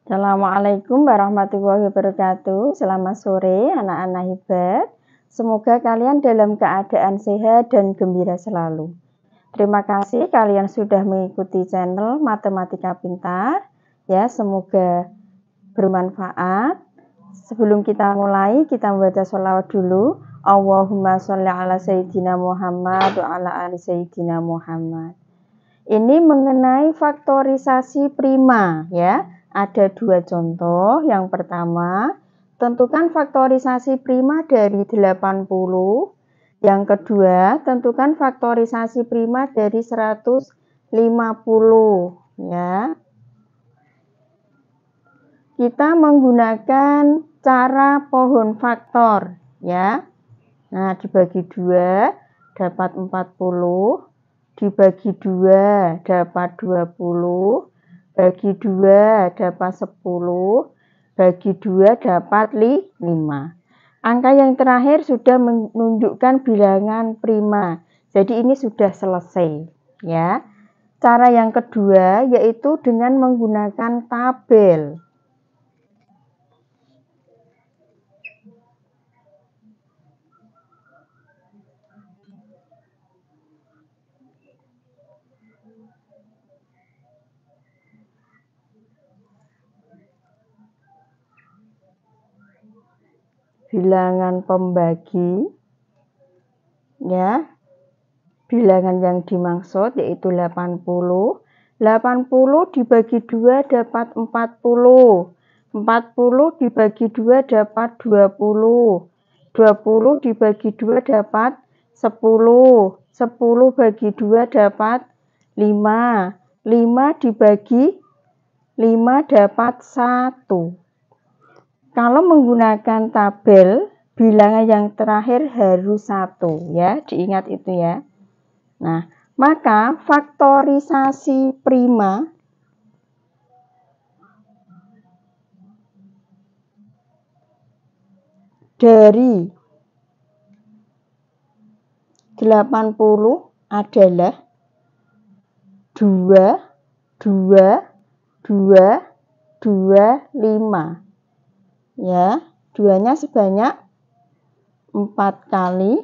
Assalamualaikum warahmatullahi wabarakatuh. Selamat sore anak-anak hebat. Semoga kalian dalam keadaan sehat dan gembira selalu. Terima kasih kalian sudah mengikuti channel Matematika Pintar. Ya, semoga bermanfaat. Sebelum kita mulai, kita membaca sholawat dulu. Allahumma sholli ala Sayyidina Muhammad wa ala ali Sayyidina Muhammad. Ini mengenai faktorisasi prima ya ada dua contoh. Yang pertama, tentukan faktorisasi prima dari 80. Yang kedua, tentukan faktorisasi prima dari 150 ya. Kita menggunakan cara pohon faktor ya. Nah, dibagi dua dapat 40, dibagi dua dapat 20, bagi 2 dapat 10, bagi 2 dapat 5. Angka yang terakhir sudah menunjukkan bilangan prima. Jadi ini sudah selesai ya. Cara yang kedua yaitu dengan menggunakan tabel. bilangan pembagi ya bilangan yang dimaksud yaitu 80 80 dibagi 2 dapat 40 40 dibagi 2 dapat 20 20 dibagi 2 dapat 10 10 bagi 2 dapat 5 5 dibagi 5 dapat 1 kalau menggunakan tabel, bilangan yang terakhir harus satu ya, diingat itu ya. Nah, maka faktorisasi prima dari 80 adalah 2 2 2 2 5 ya duanya sebanyak empat kali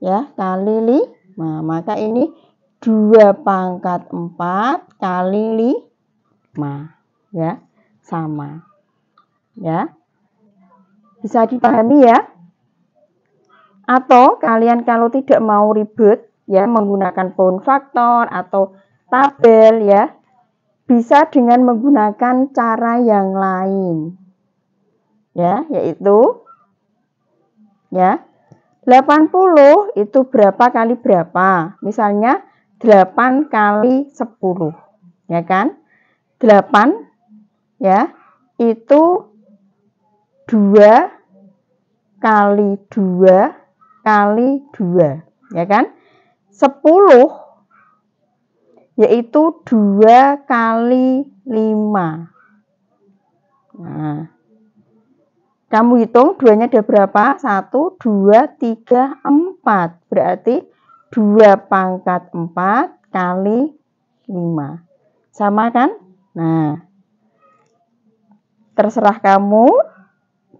ya kali lima. Nah, maka ini dua pangkat empat kali lima, ya sama ya bisa dipahami ya atau kalian kalau tidak mau ribet ya menggunakan pohon faktor atau tabel ya bisa dengan menggunakan cara yang lain ya yaitu ya 80 itu berapa kali berapa misalnya 8 kali 10 ya kan 8 ya itu 2 kali 2 kali 2 ya kan 10 yaitu 2 kali 5 nah kamu hitung duanya ada berapa? 1, 2, 3, 4. Berarti 2 pangkat 4 kali 5. Sama kan? Nah, terserah kamu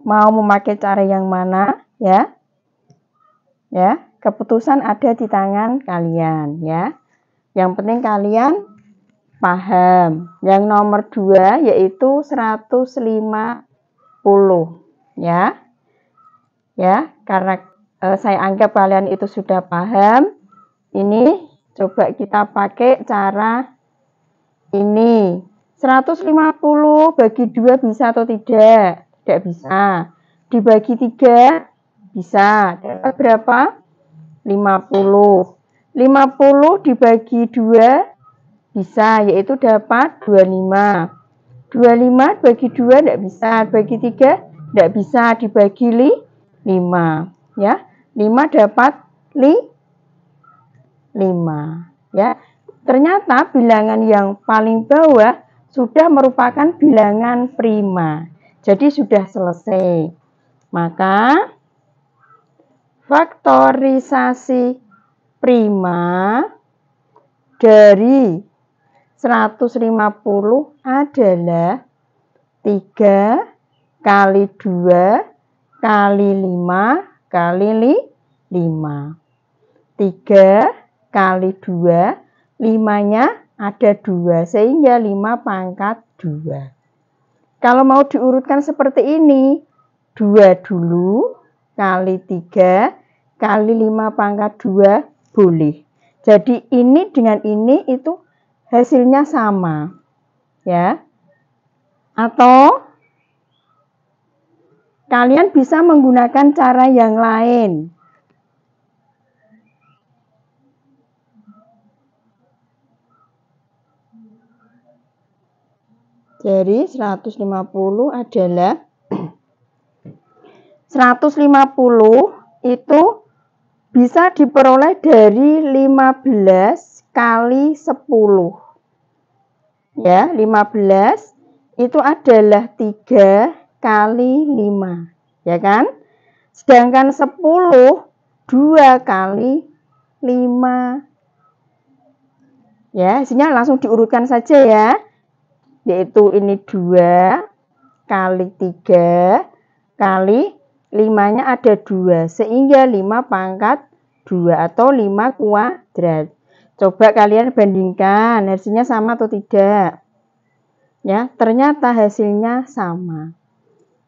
mau memakai cara yang mana ya. Ya, keputusan ada di tangan kalian ya. Yang penting kalian paham. Yang nomor 2 yaitu 150 ya. Ya, karena e, saya anggap kalian itu sudah paham. Ini coba kita pakai cara ini. 150 bagi 2 bisa atau tidak? Tidak bisa. Dibagi 3 bisa. Dapat berapa? 50. 50 dibagi 2 bisa, yaitu dapat 25. 25 bagi 2 tidak bisa, bagi 3 tidak bisa dibagi li, 5 ya. 5 dapat li 5 ya. Ternyata bilangan yang paling bawah sudah merupakan bilangan prima. Jadi sudah selesai. Maka faktorisasi prima dari 150 adalah 3 kali 2 kali 5 kali 5. 3 kali 2, 5-nya ada 2, sehingga 5 pangkat 2. Kalau mau diurutkan seperti ini, 2 dulu, kali 3, kali 5 pangkat 2, boleh. Jadi ini dengan ini itu hasilnya sama. Ya. Atau Kalian bisa menggunakan cara yang lain. Jadi 150 adalah 150 itu bisa diperoleh dari 15 kali 10. Ya, 15 itu adalah 3 kali 5, ya kan? Sedangkan 10 2 kali 5. Ya, isinya langsung diurutkan saja ya. Yaitu ini 2 kali 3 kali 5-nya ada 2, sehingga 5 pangkat 2 atau 5 kuadrat. Coba kalian bandingkan, hasilnya sama atau tidak. Ya, ternyata hasilnya sama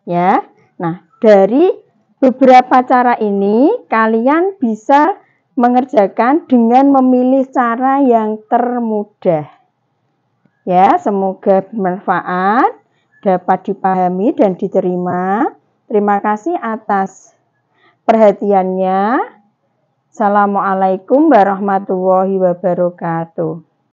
ya. Nah, dari beberapa cara ini kalian bisa mengerjakan dengan memilih cara yang termudah. Ya, semoga bermanfaat, dapat dipahami dan diterima. Terima kasih atas perhatiannya. Assalamualaikum warahmatullahi wabarakatuh.